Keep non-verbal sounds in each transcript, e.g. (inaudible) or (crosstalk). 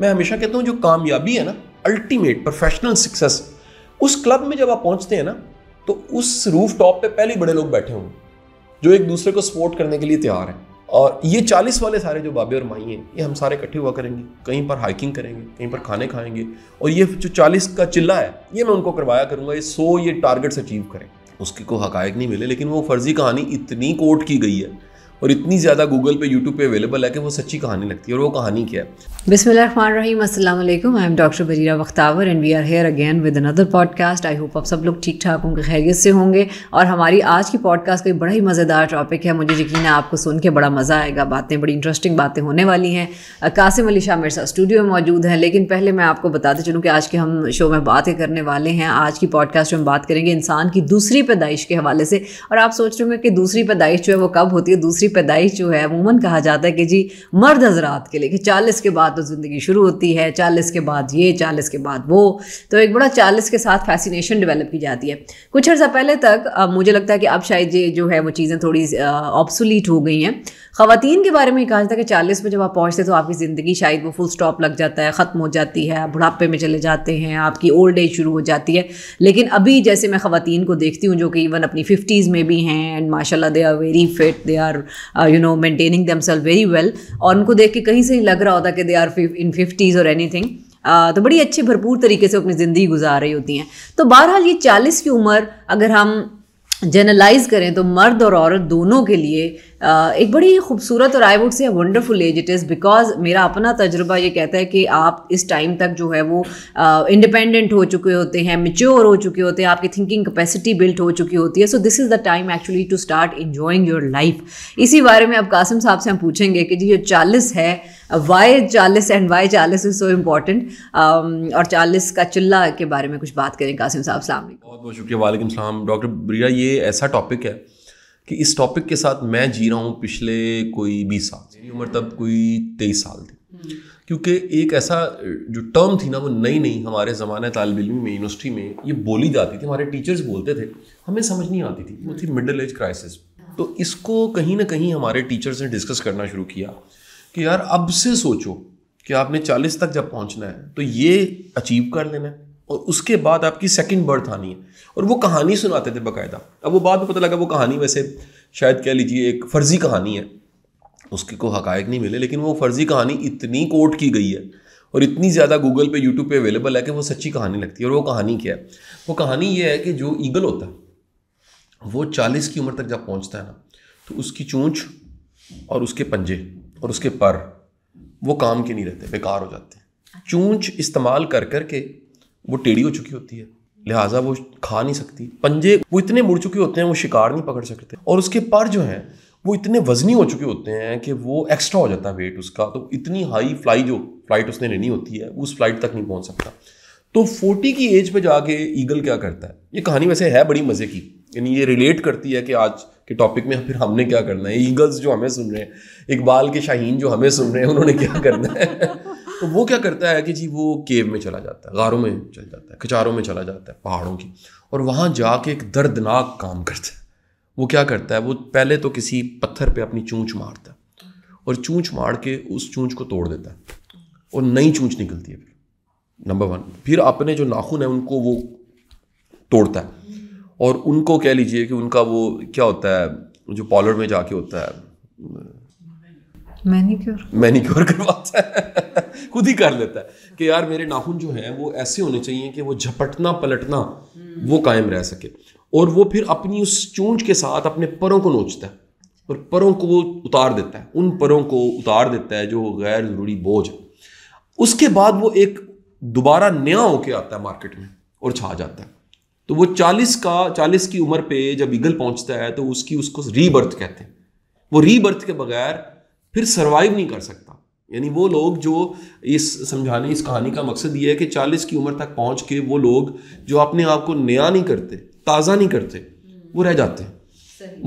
मैं हमेशा कहता हूँ जो कामयाबी है ना अल्टीमेट प्रोफेशनल सक्सेस उस क्लब में जब आप पहुँचते हैं ना तो उस रूफ टॉप पर पहले बड़े लोग बैठे होंगे जो एक दूसरे को सपोर्ट करने के लिए तैयार हैं और ये चालीस वाले सारे जो बाबे और माई हैं ये हम सारे इकट्ठे हुआ करेंगे कहीं पर हाइकिंग करेंगे कहीं पर खाने खाएंगे और ये जो चालीस का चिल्ला है ये मैं उनको करवाया करूँगा ये सो ये टारगेट्स अचीव करें उसकी को हकायक नहीं मिले लेकिन वो फर्जी कहानी इतनी कोट की गई है और इतनी ज़्यादा गूगल पे यूट्यूब पे अवेलेबल है कि वो सच्ची कहानी लगती है और वो कहानी क्या है बिसमीम I am doctor Bajira Bakhtawar and we are here again with another podcast I hope आप सब लोग ठीक ठाक होंगे खैरियत से होंगे और हमारी आज की पॉडकास्ट का बड़ा ही मज़ेदार टॉपिक है मुझे यकीन है आपको सुन के बड़ा मज़ा आएगा बातें बड़ी इंटरेस्टिंग बातें होने वाली हैं कासिम अली शाह मेरे साथ स्टूडियो में मौजूद है लेकिन पहले मैं आपको बताते चलूँ कि आज के हम शो में बातें करने वाले हैं आज की पॉडकास्ट में बात करेंगे इंसान की दूसरी पैदाइश के हवाले से और आप सोच रहे होंगे कि दूसरी पैदाइश जो है वो कब होती है दूसरी पैदाइश जो है अमूमन कहा जाता है कि जी मर्द हजरात के लिए कि चालीस के बाद बाद तो ज़िंदगी शुरू होती है चालीस के बाद ये चालीस के बाद वो तो एक बड़ा चालीस के साथ फैसिनेशन डेवलप की जाती है कुछ अर्सा पहले तक मुझे लगता है कि अब शायद ये जो है वो चीज़ें थोड़ी ऑप्सुलीट हो गई हैं खातन के बारे में कहा जाता है कि चालीस में जब आप पहुँचते तो आपकी ज़िंदगी शायद वो फुल स्टॉप लग जाता है ख़त्म हो जाती है आप बुढ़ापे में चले जाते हैं आपकी ओल्ड एज शुरू हो जाती है लेकिन अभी जैसे मैं खातन को देखती हूँ जो कि इवन अपनी फिफ्टीज़ में भी हैं एंड माशा they are very fit they are you know maintaining themselves very well और उनको देख के कहीं से ही लग रहा होता कि दे आर इन फिफ्टीज़ और एनी थिंग तो बड़ी अच्छी भरपूर तरीके से अपनी ज़िंदगी गुजार रही होती हैं तो बहरहाल ये चालीस की उम्र अगर हम जनरलाइज करें तो मर्द और औरत दोनों के लिए एक बड़ी खूबसूरत और I would say wonderful age it is because मेरा अपना तजुर्बा ये कहता है कि आप इस टाइम तक जो है वो इंडिपेंडेंट हो चुके होते हैं मेच्योर हो चुके होते हैं आपकी थिंकिंग कैपेसिटी बिल्ट हो चुकी होती है so this is the time actually to start enjoying your life इसी बारे में अब कासिम साहब से हम पूछेंगे कि जी ये चालीस है वाई चालीस एंड वाई चालीस इज़ सो इम्पॉर्टेंट और चालीस का चिल्ला के बारे में कुछ बात करें कासिम साहब सामने बहुत बहुत शुक्रिया वालेकुम सलाम डॉक्टर ब्रिया ये ऐसा टॉपिक है कि इस टॉपिक के साथ मैं जी रहा हूँ पिछले कोई बीस साल मेरी उम्र तब कोई तेईस साल थी हम्म। क्योंकि एक ऐसा जो टर्म थी ना वो नई नई हमारे ज़माने तालब इलमी में यूनिवर्सिटी में ये बोली जाती थी हमारे टीचर्स बोलते थे हमें समझ नहीं आती थी वो थी मिडल एज क्राइसिस तो इसको कहीं ना कहीं हमारे टीचर्स ने डिस्कस करना शुरू किया कि यार अब से सोचो कि आपने चालीस तक जब पहुंचना है तो ये अचीव कर लेना है और उसके बाद आपकी सेकंड बर्थ आनी है और वो कहानी सुनाते थे बाकायदा अब वो बाद में पता लगा वो कहानी वैसे शायद कह लीजिए एक फ़र्ज़ी कहानी है उसके को हकायक नहीं मिले लेकिन वो फ़र्ज़ी कहानी इतनी कोट की गई है और इतनी ज़्यादा गूगल पे यूट्यूब पे अवेलेबल है कि वो सच्ची कहानी लगती है और वो कहानी क्या है वो कहानी ये है कि जो ईगल होता है वो चालीस की उम्र तक जब पहुँचता है ना तो उसकी चूँच और उसके पंजे और उसके पर वो काम के नहीं रहते बेकार हो जाते हैं अच्छा। चूँच इस्तेमाल कर कर के वो टेढ़ी हो चुकी होती है लिहाजा वो खा नहीं सकती पंजे वो इतने मुड़ चुके होते हैं वो शिकार नहीं पकड़ सकते और उसके पर जो हैं वो इतने वजनी हो चुके होते हैं कि वो एक्स्ट्रा हो जाता है वेट उसका तो इतनी हाई फ्लाई जो फ्लाइट उसने लेनी होती है उस फ्लाइट तक नहीं पहुंच सकता तो फोर्टी की एज पे जाके ईगल क्या करता है ये कहानी वैसे है बड़ी मज़े की यानी ये रिलेट करती है कि आज के टॉपिक में फिर हमने क्या करना है ईगल्स जो हमें सुन रहे हैं इकबाल के शाहीन जो हमें सुन रहे हैं उन्होंने क्या करना है तो वो क्या करता है कि जी वो केव में चला जाता है गारों में चल जाता है कचारों में चला जाता है पहाड़ों की और वहाँ जाके एक दर्दनाक काम करता है वो क्या करता है वो पहले तो किसी पत्थर पे अपनी चूँच मारता है और चूँच मार के उस चूँच को तोड़ देता है और नई चूँच निकलती है फिर नंबर वन फिर अपने जो नाखून है उनको वो तोड़ता है और उनको कह लीजिए कि उनका वो क्या होता है जो पॉलर में जाके होता है मैनिक्योर मैनिक्योर करवाता है खुद ही कर लेता है कि यार मेरे नाखून जो है वो ऐसे होने चाहिए कि वो झपटना पलटना वो कायम रह सके और वो फिर अपनी उस चूंज के साथ अपने परों को नोचता है और परों को वो उतार देता है उन परों को उतार देता है जो गैर ज़रूरी बोझ उसके बाद वो एक दोबारा नया होके आता है मार्केट में और छा जाता है तो वो चालीस का चालीस की उम्र पे जब ईगल पहुंचता है तो उसकी उसको रीबर्थ कहते हैं वो रीबर्थ के बगैर फिर सर्वाइव नहीं कर सकता यानी वो लोग जो इस समझाने इस कहानी का मकसद ये है कि चालीस की उम्र तक पहुंच के वो लोग जो अपने आप को नया नहीं करते ताज़ा नहीं करते हम्म। वो रह जाते हैं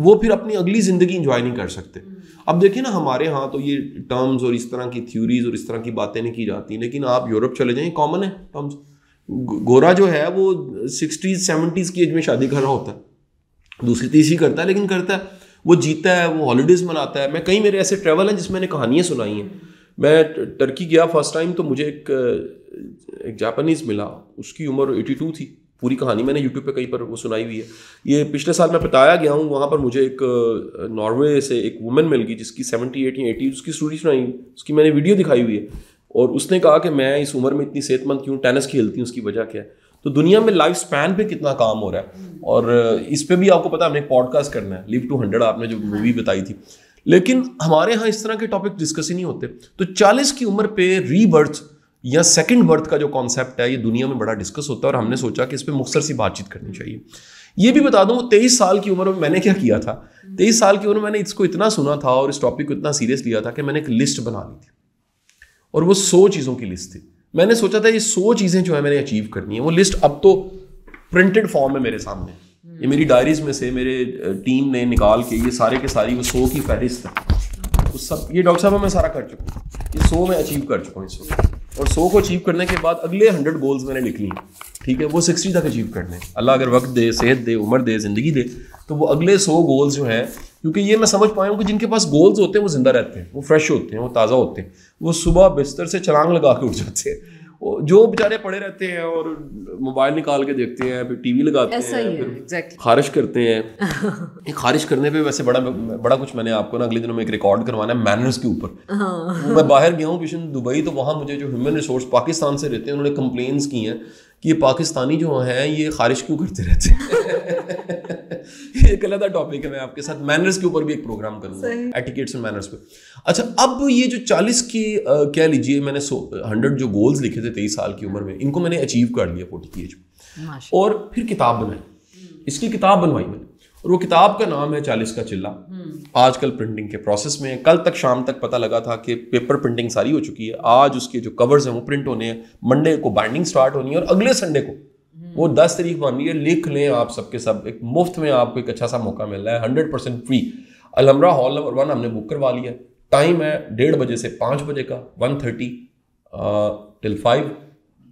वो फिर अपनी अगली ज़िंदगी इंजॉय नहीं कर सकते हम्म। अब देखिए ना हमारे यहाँ तो ये टर्म्स और इस तरह की थ्योरीज और इस तरह की बातें नहीं की जाती लेकिन आप यूरोप चले जाएं कॉमन है टर्म्स गोरा जो है वो सिक्सटीज़ सेवेंटीज़ की एज में शादी कर रहा होता है दूसरी तीसरी करता है लेकिन करता है वो जीता है वो हॉलीडेज़ मनाता है मैं कई मेरे ऐसे ट्रेवल हैं जिसमें मैंने कहानियाँ सुनाई हैं मैं टर्की गया फर्स्ट टाइम तो मुझे एक एक जापानीज़ मिला उसकी उम्र 82 थी पूरी कहानी मैंने यूट्यूब पे कहीं पर वो सुनाई हुई है ये पिछले साल मैं बताया गया हूँ वहाँ पर मुझे एक नॉर्वे से एक वुमेन मिल गई जिसकी सेवेंटी एट या एटी उसकी स्टोरी सुनाई उसकी मैंने वीडियो दिखाई हुई है और उसने कहा कि मैं इस उम्र में इतनी सेहतमंद क्यों टेनिस खेलती हूँ उसकी वजह क्या है तो दुनिया में लाइफ स्पैन पे कितना काम हो रहा है और इस पर भी आपको पता है हमने पॉडकास्ट करना है लिव टू हंड्रेड आपने जो मूवी बताई थी लेकिन हमारे यहाँ इस तरह के टॉपिक डिस्कस ही नहीं होते तो 40 की उम्र पे रीबर्थ या सेकंड बर्थ का जो कॉन्सेप्ट है ये दुनिया में बड़ा डिस्कस होता है और हमने सोचा कि इस पर मुख्तर सी बातचीत करनी चाहिए ये भी बता दूँ तेईस साल की उम्र में मैंने क्या किया था तेईस साल की उम्र में मैंने इसको इतना सुना था और इस टॉपिक को इतना सीरियस लिया था कि मैंने एक लिस्ट बना ली थी और वो सौ चीज़ों की लिस्ट थी मैंने सोचा था ये सौ चीज़ें जो है मैंने अचीव करनी है वो लिस्ट अब तो प्रिंटेड फॉर्म है मेरे सामने ये मेरी डायरीज में से मेरे टीम ने निकाल के ये सारे के सारी वो सो की फहरिस्त है तो सब ये डॉक्टर साहब मैं सारा कर चुका हूँ ये सो मैं अचीव कर चुका हूँ इस और सो को अचीव करने के बाद अगले हंड्रेड गोल्स मैंने लिख ली ठीक है वो सिक्सटी तक अचीव करने अल्लाह अगर वक्त दे सेहत दे उम्र दे ज़िंदगी दे तो वो अगले सौ गोल्स जो हैं क्योंकि ये मैं समझ पाया हूँ कि जिनके पास गोल्स होते हैं वो ज़िंदा रहते हैं वो फ्रेश होते हैं वो ताज़ा होते हैं वो सुबह बिस्तर से छलांग लगा के उठ जाते हैं जो बेचारे पड़े रहते हैं और मोबाइल निकाल के देखते हैं फिर टीवी लगाते हैं है, exactly. खारिश करते हैं (laughs) खारिश करने पे वैसे बड़ा बड़ा कुछ मैंने आपको ना अगले दिनों में एक रिकॉर्ड करवाना है मैनर्स के ऊपर हाँ। मैं बाहर गया हूँ किशन दुबई तो वहाँ मुझे जो ह्यूमन रिसोर्स पाकिस्तान से रहते हैं उन्होंने कंप्लेन की हैं कि ये पाकिस्तानी जो हैं ये खारिश क्यों करते रहते हैं (laughs) एक अलग टॉपिक है मैं आपके साथ मैनर्स के ऊपर भी एक प्रोग्राम करूंगा एटिकेट्स एंड मैनर्स पे अच्छा अब ये जो चालीस की कह लीजिए मैंने 100 जो गोल्स लिखे थे तेईस साल की उम्र में इनको मैंने अचीव कर लिया फोर्टी की एज और फिर किताब बनाई इसकी किताब बनवाई मैंने और वो किताब का नाम है चालीस का चिल्ला हम्म। आजकल प्रिंटिंग के प्रोसेस में कल तक शाम तक पता लगा था कि पेपर प्रिंटिंग सारी हो चुकी है आज उसके जो कवर्स हैं वो प्रिंट होने हैं मंडे को बाइंडिंग स्टार्ट होनी है और अगले संडे को हम्म। वो दस तारीख मान लीजिए लिख लें आप सबके सब एक मुफ्त में आपको एक अच्छा सा मौका मिल रहा है हंड्रेड परसेंट फ्री अलमरा हॉल नंबर वन हमने बुक करवा लिया टाइम है डेढ़ बजे से पाँच बजे का वन थर्टी टिल फाइव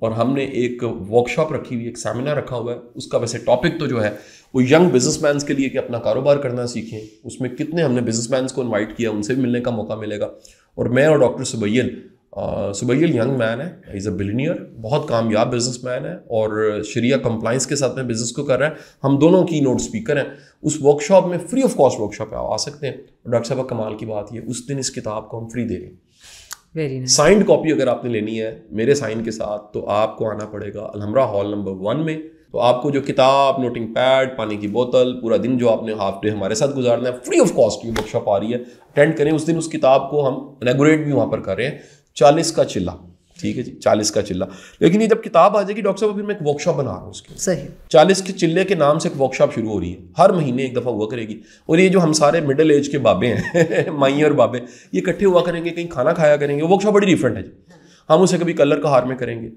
और हमने एक वर्कशॉप रखी हुई एक सेमिनार रखा हुआ है उसका वैसे टॉपिक तो जो है वो यंग बिजनेसमैन के लिए कि अपना कारोबार करना सीखें उसमें कितने हमने बिजनेसमैन को इन्वाइट किया उनसे भी मिलने का मौका मिलेगा और मैं और doctor Subail Subail young man है इज़ अ बिलीनियर बहुत कामयाब मैन है और शरिया कंप्लाइंस के साथ में बिज़नेस को कर रहा है हम दोनों की नोट स्पीकर हैं उस वर्कशॉप में फ्री ऑफ कॉस्ट वर्कशॉप आप आ सकते हैं और डॉक्टर साहब कमाल की बात ये उस दिन इस किताब को हम फ्री दे रहे हैं वेरी साइंड कॉपी अगर आपने लेनी है मेरे साइन के साथ तो आपको आना पड़ेगा अलहमरा हॉल नंबर वन में तो आपको जो किताब नोटिंग पैड पानी की बोतल पूरा दिन जो आपने हाफ डे हमारे साथ गुजारना है फ्री ऑफ कॉस्ट ये वर्कशॉप आ रही है अटेंड करें उस दिन उस किताब को हम इनागोरेट भी वहाँ पर कर रहे हैं चालीस का चिल्ला ठीक है जी चालीस का चिल्ला लेकिन ये जब किताब आ जाएगी डॉक्टर साहब अभी मैं एक वर्कशॉप बना रहा हूँ उसकी सही चालीस के चिल्ले के नाम से एक वर्कशॉप शुरू हो रही है हर महीने एक दफ़ा हुआ करेगी और ये जो हम सारे मिडिल एज के बाबे हैं (laughs) माई और बाबे ये इकट्ठे हुआ करेंगे कहीं खाना खाया करेंगे वर्कशॉप बड़ी डिफरेंट है जी हम उसे कभी कलर का हार में करेंगे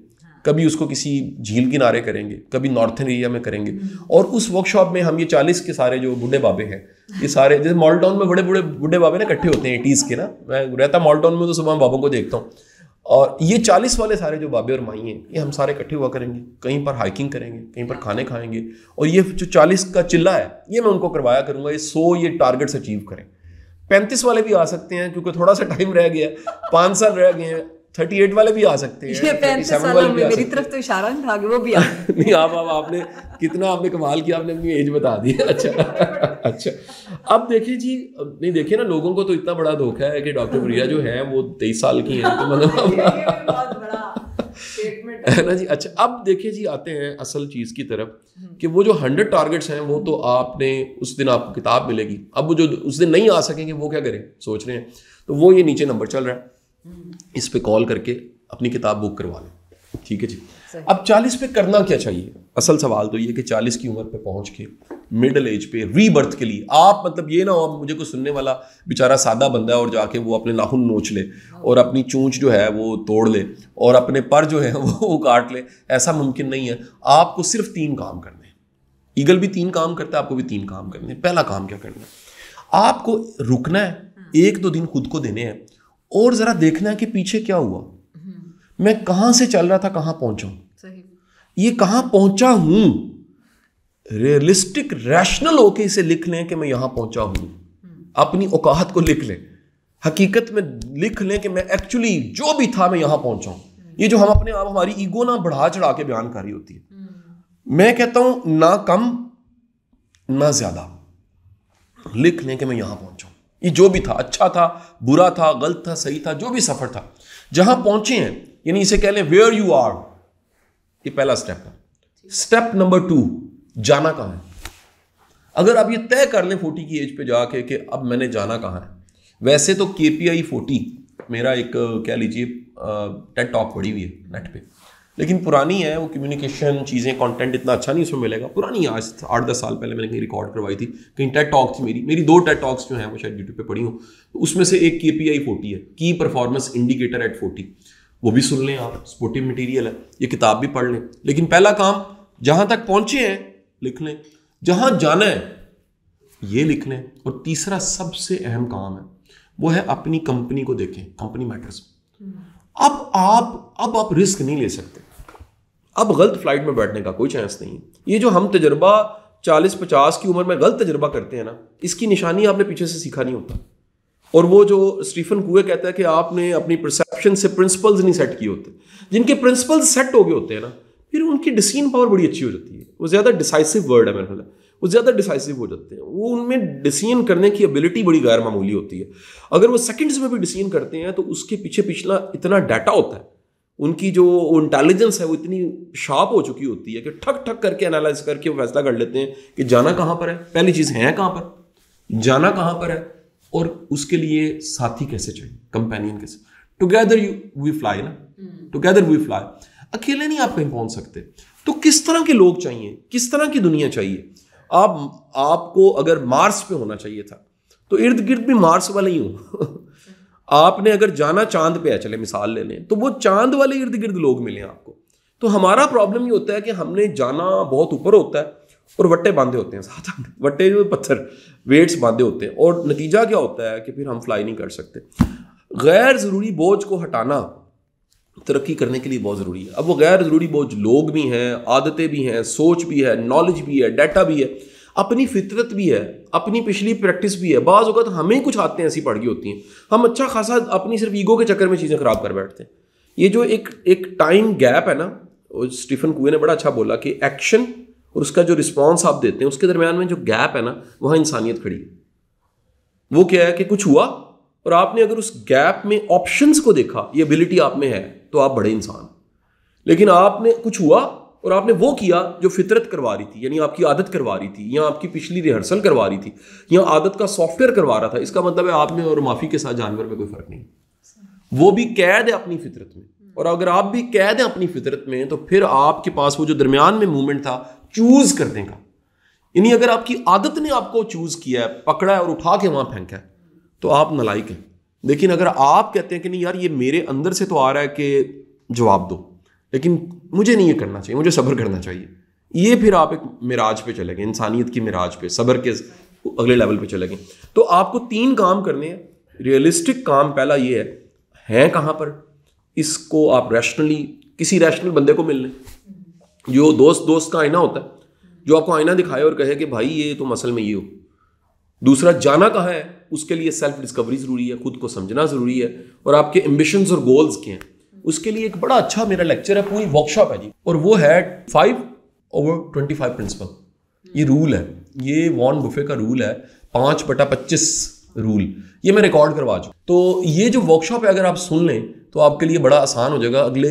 कभी उसको किसी झील किनारे करेंगे कभी नॉर्थन एरिया में करेंगे और उस वर्कशॉप में हम ये चालीस के सारे जो बूढ़े बाबे हैं ये सारे जैसे मॉल टाउन में बड़े बूढ़े बूढ़े बाबे ना इकट्ठे होते हैं एटीज़ के ना मैं रहता मॉल टाउन में तो सुबह बाबों को देखता हूँ और ये चालीस वाले सारे जो बाबे और माई हैं ये हम सारे इकट्ठे हुआ करेंगे कहीं पर हाइकिंग करेंगे कहीं पर खाने खाएंगे और ये जो चालीस का चिल्ला है ये मैं उनको करवाया करूँगा ये सौ ये टारगेट्स अचीव करें पैंतीस वाले भी आ सकते हैं क्योंकि थोड़ा सा टाइम रह गया पाँच साल रह गए हैं थर्टी एट वाले भी आ सकते हैं मेरी तरफ तो इशारा नहीं था कि वो भी आ (laughs) नहीं आप आप आपने कितना आपने कमाल किया आपने अपनी एज बता दी (laughs) अच्छा अच्छा अब देखिए जी नहीं देखिए ना लोगों को तो इतना बड़ा धोखा है कि डॉक्टर प्रिया जो है वो तेईस साल की तो (laughs) मतलब है तो मतलब है ना जी अच्छा अब देखिए जी आते हैं असल चीज़ की तरफ कि वो जो हंड्रेड टारगेट्स हैं वो तो आपने उस दिन आपको किताब मिलेगी अब वो जो उस दिन नहीं आ सकेंगे वो क्या करें सोच रहे हैं तो वो ये नीचे नंबर चल रहा है इस पे कॉल करके अपनी किताब बुक करवा लें ठीक है जी अब चालीस पे करना क्या चाहिए असल सवाल तो ये कि चालीस की उम्र पे पहुंच के मिडल एज पे रीबर्थ के लिए आप मतलब ये ना हो मुझे कुछ सुनने वाला बेचारा सादा बंदा है और जाके वो अपने नाखून नोच ले और अपनी चूंच जो है वो तोड़ ले और अपने पर जो है (laughs) वो काट ले ऐसा मुमकिन नहीं है आपको सिर्फ तीन काम करने हैं ईगल भी तीन काम करता है आपको भी तीन काम करने हैं पहला काम क्या करना है आपको रुकना है हाँ। एक दो दिन खुद को देने हैं और ज़रा देखना है कि पीछे क्या हुआ मैं कहां से चल रहा था कहां पहुंचा ये कहां पहुंचा हूं रियलिस्टिक रैशनल होके इसे लिख लें कि मैं यहां पहुंचा हूं अपनी औकात को लिख लें हकीकत में लिख लें कि मैं एक्चुअली जो भी था मैं यहां पहुंचा ये जो हम अपने आप हमारी ईगो ना बढ़ा चढ़ा के बयान कर रही होती है मैं कहता हूं ना कम ना ज़्यादा लिख लें कि मैं यहां पहुंचा ये जो भी था अच्छा था बुरा था गलत था सही था जो भी सफ़र था जहां पहुंचे हैं यानी इसे कह लें वेयर यू आर ये पहला स्टेप था स्टेप नंबर टू जाना कहां है अगर आप ये तय कर लें फोर्टी की एज पे जाके कि अब मैंने जाना कहां है वैसे तो के पी आई फोर्टी मेरा एक कह लीजिए टेट टॉक पड़ी हुई है नेट पे लेकिन पुरानी है वो कम्युनिकेशन चीज़ें कंटेंट इतना अच्छा नहीं उसमें मिलेगा पुरानी आज आठ दस साल पहले मैंने कहीं रिकॉर्ड करवाई थी कहीं टेट टॉक थी मेरी मेरी दो टेट टॉक्स जो हैं वो शायद यूट्यूब पे पड़ी हूँ तो उसमें से एक के पी आई फोर्टी है की परफॉर्मेंस इंडिकेटर एट फोर्टी वो भी सुन लें आप स्पोर्टिव मटीरियल है ये किताब भी पढ़ लें लेकिन पहला काम जहाँ तक पहुँचे हैं लिख लें जहाँ जाना है ये लिख लें और तीसरा सबसे अहम काम है वो है अपनी कंपनी को देखें कंपनी मैटर्स अब आप अब आप रिस्क नहीं ले सकते अब गलत फ्लाइट में बैठने का कोई चांस नहीं ये जो हम तजर्बा चालीस पचास की उम्र में गलत तजर्बा करते हैं ना इसकी निशानी आपने पीछे से सीखा नहीं होता और वो जो स्टीफन कुए कहता है कि आपने अपनी परसेप्शन से प्रिंसिपल्स नहीं सेट किए होते जिनके प्रिंसिपल्स सेट हो गए होते हैं ना फिर उनकी डिसीजन पावर बड़ी अच्छी हो जाती है वो ज़्यादा डिसाइसिव वर्ड है मेरे ख्याल वो ज़्यादा डिसाइसिव हो जाते हैं वो उनमें डिसीजन करने की एबिलिटी बड़ी गैर मामूली होती है अगर वो सेकंड्स में भी डिसीजन करते हैं तो उसके पीछे पिछला इतना डाटा होता है उनकी जो इंटेलिजेंस है वो इतनी शार्प हो चुकी होती है कि ठक ठक करके एनालाइज करके वो फैसला कर लेते हैं कि जाना कहाँ पर है पहली चीज़ है कहाँ पर जाना कहाँ पर है और उसके लिए साथी कैसे चाहिए कंपेनियन कैसे टुगेदर यू वी फ्लाई ना टुगेदर वी फ्लाई अकेले नहीं आप कहीं पहुंच सकते तो किस तरह के लोग चाहिए किस तरह की दुनिया चाहिए आप आपको अगर मार्स पे होना चाहिए था तो इर्द गिर्द भी मार्स वाले ही हो (laughs) आपने अगर जाना चांद पे है चले मिसाल ले लें तो वो चांद वाले इर्द गिर्द लोग मिले आपको तो हमारा प्रॉब्लम ये होता है कि हमने जाना बहुत ऊपर होता है और वट्टे बांधे होते हैं साथ वट्टे जो पत्थर वेट्स बांधे होते हैं और नतीजा क्या होता है कि फिर हम फ्लाई नहीं कर सकते गैर ज़रूरी बोझ को हटाना तरक्की करने के लिए बहुत ज़रूरी है अब वो गैर ज़रूरी बोझ लोग भी हैं आदतें भी हैं सोच भी है नॉलेज भी है डाटा भी है अपनी फितरत भी है अपनी पिछली प्रैक्टिस भी है बाज़ अवत हमें कुछ आते हैं ऐसी गई होती हैं हम अच्छा खासा अपनी सिर्फ ईगो के चक्कर में चीज़ें ख़राब कर बैठते हैं ये जो एक एक टाइम गैप है ना स्टीफन कुए ने बड़ा अच्छा बोला कि एक्शन और उसका जो रिस्पॉन्स आप देते हैं उसके दरमियान में जो गैप है ना वहाँ इंसानियत खड़ी है वो क्या है कि कुछ हुआ और आपने अगर उस गैप में ऑप्शंस को देखा ये एबिलिटी आप में है तो आप बड़े इंसान लेकिन आपने कुछ हुआ और आपने वो किया जो फितरत करवा रही थी यानी आपकी आदत करवा रही थी या आपकी पिछली रिहर्सल करवा रही थी या आदत का सॉफ्टवेयर करवा रहा था इसका मतलब है आप में और माफ़ी के साथ जानवर में कोई फ़र्क नहीं वो भी कैद है अपनी फितरत में और अगर आप भी कैद हैं अपनी फितरत में तो फिर आपके पास वो जो दरमियान में मूवमेंट था चूज़ कर देगा यानी अगर आपकी आदत ने आपको चूज़ किया है पकड़ा है और उठा के वहां फेंका है तो आप नलायक हैं लेकिन अगर आप कहते हैं कि नहीं यार ये मेरे अंदर से तो आ रहा है कि जवाब दो लेकिन मुझे नहीं ये करना चाहिए मुझे सब्र करना चाहिए ये फिर आप एक मिराज पे चले गए इंसानियत की मिराज पे सब्र के अगले लेवल पे चले गए तो आपको तीन काम करने हैं रियलिस्टिक काम पहला ये है हैं कहाँ पर इसको आप रैशनली किसी रैशनल बंदे को मिल लें जो दोस्त दोस्त का आईना होता है जो आपको आईना दिखाए और कहे कि भाई ये तुम असल में ये हो दूसरा जाना कहाँ है उसके लिए सेल्फ डिस्कवरी ज़रूरी है खुद को समझना ज़रूरी है और आपके एम्बिशंस और गोल्स क्या हैं उसके लिए एक बड़ा अच्छा मेरा लेक्चर है पूरी वर्कशॉप है जी और वो है five over twenty five principle ये रूल है ये वॉन बुफे का रूल है पाँच बटा पच्चीस रूल ये मैं रिकॉर्ड करवा चुका तो ये जो वर्कशॉप है अगर आप सुन लें तो आपके लिए बड़ा आसान हो जाएगा अगले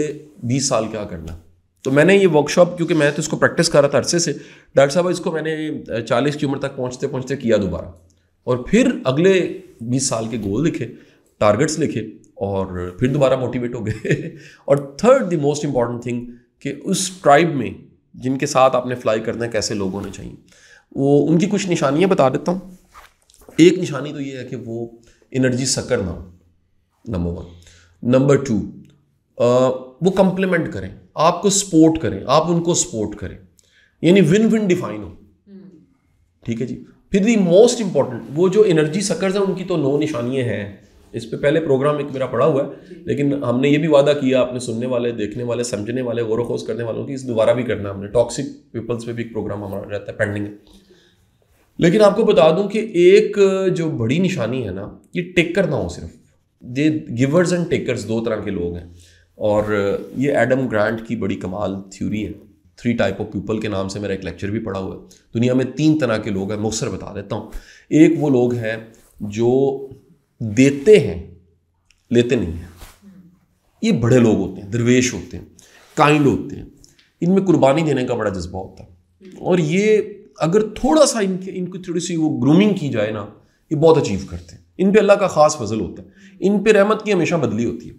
बीस साल क्या करना तो मैंने ये वर्कशॉप क्योंकि मैं तो इसको प्रैक्टिस कर रहा था अरसे से डॉक्टर साहब इसको मैंने चालीस की उम्र तक पहुँचते पहुँचते किया दोबारा और फिर अगले बीस साल के गोल लिखे टारगेट्स लिखे और फिर दोबारा मोटिवेट हो गए (laughs) और third the most important thing कि उस ट्राइब में जिनके साथ आपने फ्लाई करना है कैसे लोग होने चाहिए वो उनकी कुछ निशानियाँ बता देता हूँ एक निशानी तो ये है कि वो एनर्जी सकर ना हो नंबर वन नंबर टू वो कंप्लीमेंट करें आपको सपोर्ट करें आप उनको सपोर्ट करें यानी विन विन डिफाइन हो हम्म। ठीक है जी फिर दी मोस्ट इंपॉर्टेंट वो जो एनर्जी सकर्स हैं उनकी तो नौ निशानियाँ हैं इस पर पहले प्रोग्राम एक मेरा पड़ा हुआ है लेकिन हमने ये भी वादा किया अपने सुनने वाले देखने वाले समझने वाले गौर खोज करने वालों की इस दोबारा भी करना हमने टॉक्सिक पीपल्स पे भी एक प्रोग्राम हमारा रहता है पेंडिंग है लेकिन आपको बता दूं कि एक जो बड़ी निशानी है ना ये टेकर ना हो सिर्फ ये गिवर्स एंड टेकर्स दो तरह के लोग हैं और ये एडम ग्रांट की बड़ी कमाल थ्योरी है थ्री टाइप ऑफ पीपल के नाम से मेरा एक लेक्चर भी पढ़ा हुआ है दुनिया में तीन तरह के लोग हैं मुखसर बता देता हूँ एक वो लोग हैं जो देते हैं लेते नहीं हैं ये बड़े लोग होते हैं दरवेश होते हैं काइंड होते हैं इनमें कुर्बानी देने का बड़ा जज्बा होता है और ये अगर थोड़ा सा इनके इनकी थोड़ी सी वो ग्रूमिंग की जाए ना ये बहुत अचीव करते हैं इन पर अल्लाह का ख़ास फजल होता है इन पर रहमत की हमेशा बदली होती है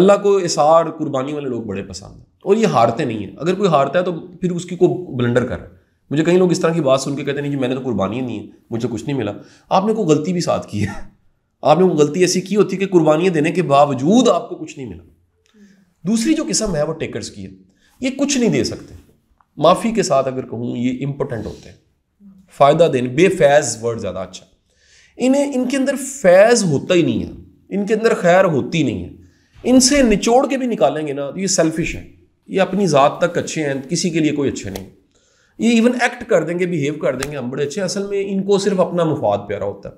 अल्लाह को इसार कुर्बानी वाले लोग बड़े पसंद हैं और ये हारते नहीं हैं अगर कोई हारता है तो फिर उसकी को ब्लेंडर कर रहा है मुझे कई लोग इस तरह की बात सुन के कहते नहीं जी मैंने तो कुर्बानी नहीं है मुझे कुछ नहीं मिला आपने कोई गलती भी साथ की है आपने वो गलती ऐसी की होती है कि कुर्बानियाँ देने के बावजूद आपको कुछ नहीं मिला दूसरी जो किस्म है वो टेकर्स की है ये कुछ नहीं दे सकते माफ़ी के साथ अगर कहूँ ये इम्पोर्टेंट होते हैं फ़ायदा देने बेफैज़ वर्ड ज़्यादा अच्छा इन्हें इनके अंदर फैज़ होता ही नहीं है इनके अंदर खैर होती नहीं है इनसे निचोड़ के भी निकालेंगे ना तो ये सेल्फिश है ये अपनी ज़ात तक अच्छे हैं किसी के लिए कोई अच्छे नहीं ये इवन एक्ट कर देंगे बिहेव कर देंगे हम बड़े अच्छे असल में इनको सिर्फ अपना मुफाद प्यारा होता है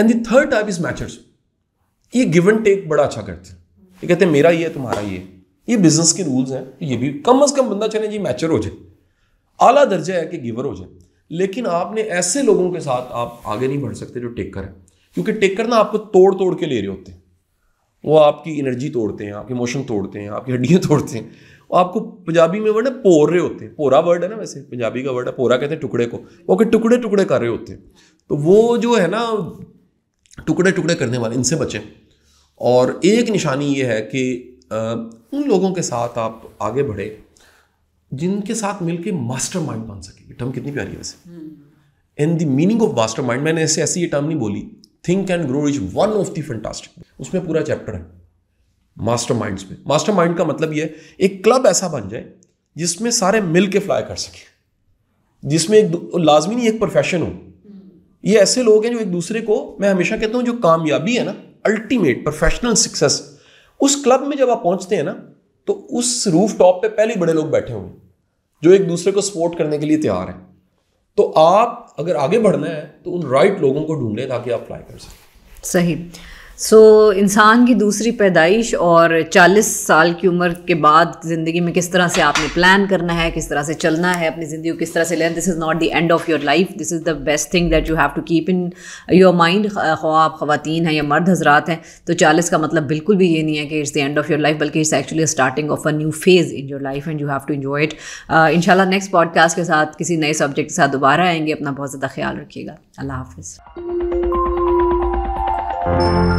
and third third type is matchers ये गिव एंड टेक बड़ा अच्छा करते हैं ये कहते हैं मेरा ये तुम्हारा ये ये बिजनेस के रूल्स हैं तो ये भी कम अज कम बंदा चले जी मैचर हो जाए आला दर्जा है कि गिवर हो जाए लेकिन आपने ऐसे लोगों के साथ आप आगे नहीं बढ़ सकते जो टेकर है क्योंकि टेकर ना आपको तोड़ तोड़ के ले रहे होते हैं वो आपकी एनर्जी तोड़ते हैं आपके इमोशन तोड़ते हैं आपकी हड्डियाँ (laughs) तोड़ते हैं आपको पंजाबी में वर्ड है पोर रहे होते हैं पोरा वर्ड है ना वैसे पंजाबी का वर्ड है पोरा कहते हैं टुकड़े को वो कि टुकड़े टुकड़े कर रहे होते हैं तो वो जो है ना टुकड़े टुकड़े करने वाले इनसे बचें और एक निशानी ये है कि आ, उन लोगों के साथ आप आगे बढ़े जिनके साथ मिलके मास्टर माइंड बन सके टर्म कितनी प्यारी है वैसे in the meaning of mastermind मैंने ऐसे ऐसी ये टर्म नहीं बोली Think and Grow is one of the fantastic उसमें पूरा चैप्टर है मास्टरमाइंड्स में मास्टरमाइंड का मतलब ये एक क्लब ऐसा बन जाए जिसमें सारे मिल के फ्लाई कर सके जिसमें एक लाजमी नहीं एक प्रोफेशन हो ये ऐसे लोग हैं जो एक दूसरे को मैं हमेशा कहता हूँ जो कामयाबी है ना अल्टीमेट प्रोफेशनल सक्सेस उस क्लब में जब आप पहुँचते हैं ना तो उस रूफ टॉप पर पहले बड़े लोग बैठे होंगे जो एक दूसरे को सपोर्ट करने के लिए तैयार हैं तो आप अगर आगे बढ़ना है तो उन राइट लोगों को ढूंढें ताकि आप फ्लाई कर सकें सही सो so, इंसान की दूसरी पैदाइश और 40 साल की उम्र के बाद ज़िंदगी में किस तरह से आपने प्लान करना है किस तरह से चलना है अपनी ज़िंदगी को किस तरह से लेना this is not the end of your life this is the best thing that you have to keep in your mind ख्वा आप ख़वान हैं या मर्द हजरात हैं तो चालीस का मतलब बिल्कुल भी ये नहीं है कि it's the end of your life बल्कि it's actually starting of a new phase in your life and you have to enjoy it in next podcast के साथ किसी नए सब्जेक्ट के साथ दोबारा आएंगे अपना बहुत ज़्यादा ख्याल रखिएगा अल्लाह हाफ़